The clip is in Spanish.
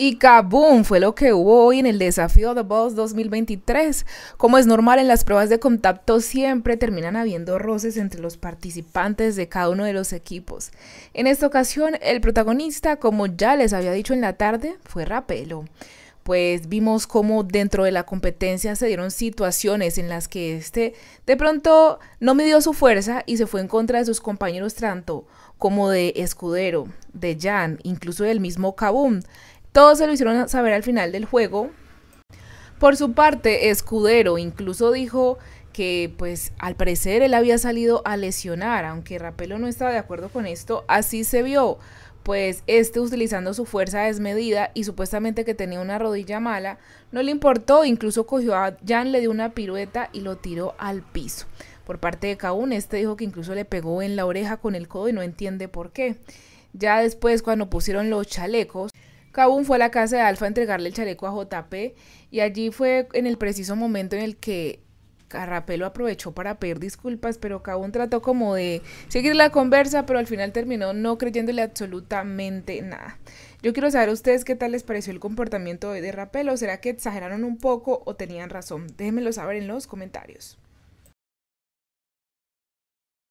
Y kaboom, fue lo que hubo hoy en el desafío The Boss 2023. Como es normal en las pruebas de contacto, siempre terminan habiendo roces entre los participantes de cada uno de los equipos. En esta ocasión, el protagonista, como ya les había dicho en la tarde, fue Rapelo pues vimos cómo dentro de la competencia se dieron situaciones en las que este de pronto no midió su fuerza y se fue en contra de sus compañeros tanto como de Escudero, de Jan, incluso del mismo Kaboom. Todos se lo hicieron saber al final del juego. Por su parte, Escudero incluso dijo que pues al parecer él había salido a lesionar, aunque Rapelo no estaba de acuerdo con esto, así se vio, pues este utilizando su fuerza desmedida y supuestamente que tenía una rodilla mala, no le importó, incluso cogió a Jan, le dio una pirueta y lo tiró al piso. Por parte de Kaun, este dijo que incluso le pegó en la oreja con el codo y no entiende por qué. Ya después cuando pusieron los chalecos, Cabún fue a la casa de Alfa a entregarle el chaleco a JP y allí fue en el preciso momento en el que Carrapelo aprovechó para pedir disculpas, pero Cabún trató como de seguir la conversa, pero al final terminó no creyéndole absolutamente nada. Yo quiero saber a ustedes qué tal les pareció el comportamiento de Rapelo. ¿Será que exageraron un poco o tenían razón? Déjenmelo saber en los comentarios.